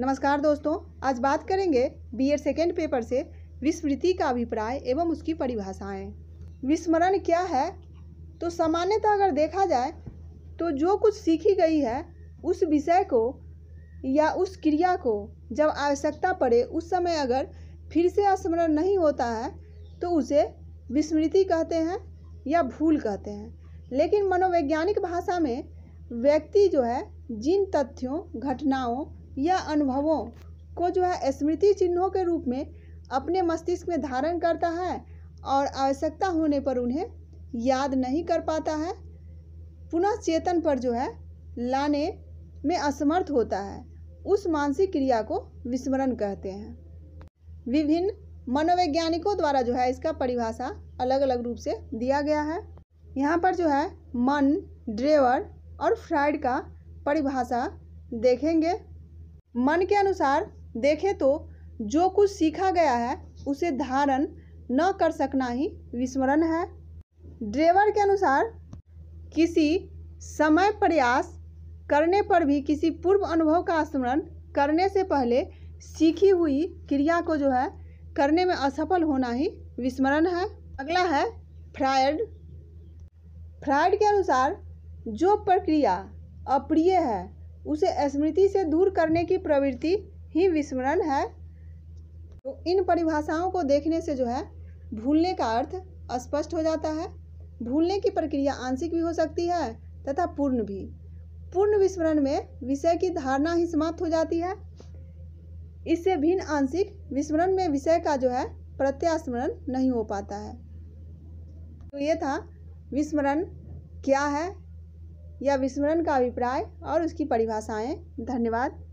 नमस्कार दोस्तों आज बात करेंगे बी एड सेकेंड पेपर से विस्मृति का अभिप्राय एवं उसकी परिभाषाएं विस्मरण क्या है तो सामान्यतः अगर देखा जाए तो जो कुछ सीखी गई है उस विषय को या उस क्रिया को जब आवश्यकता पड़े उस समय अगर फिर से स्मरण नहीं होता है तो उसे विस्मृति कहते हैं या भूल कहते हैं लेकिन मनोवैज्ञानिक भाषा में व्यक्ति जो है जिन तथ्यों घटनाओं या अनुभवों को जो है स्मृति चिन्हों के रूप में अपने मस्तिष्क में धारण करता है और आवश्यकता होने पर उन्हें याद नहीं कर पाता है पुनः चेतन पर जो है लाने में असमर्थ होता है उस मानसिक क्रिया को विस्मरण कहते हैं विभिन्न मनोवैज्ञानिकों द्वारा जो है इसका परिभाषा अलग अलग रूप से दिया गया है यहाँ पर जो है मन ड्रेवर और फ्राइड का परिभाषा देखेंगे मन के अनुसार देखें तो जो कुछ सीखा गया है उसे धारण न कर सकना ही विस्मरण है ड्रेवर के अनुसार किसी समय प्रयास करने पर भी किसी पूर्व अनुभव का स्मरण करने से पहले सीखी हुई क्रिया को जो है करने में असफल होना ही विस्मरण है अगला है फ्रायड फ्रायड के अनुसार जो प्रक्रिया अप्रिय है उसे स्मृति से दूर करने की प्रवृत्ति ही विस्मरण है तो इन परिभाषाओं को देखने से जो है भूलने का अर्थ स्पष्ट हो जाता है भूलने की प्रक्रिया आंशिक भी हो सकती है तथा पूर्ण भी पूर्ण विस्मरण में विषय की धारणा ही समाप्त हो जाती है इससे भिन्न आंशिक विस्मरण में विषय का जो है प्रत्यास्मरण नहीं हो पाता है तो ये था विस्मरण क्या है या विस्मरण का अभिप्राय और उसकी परिभाषाएँ धन्यवाद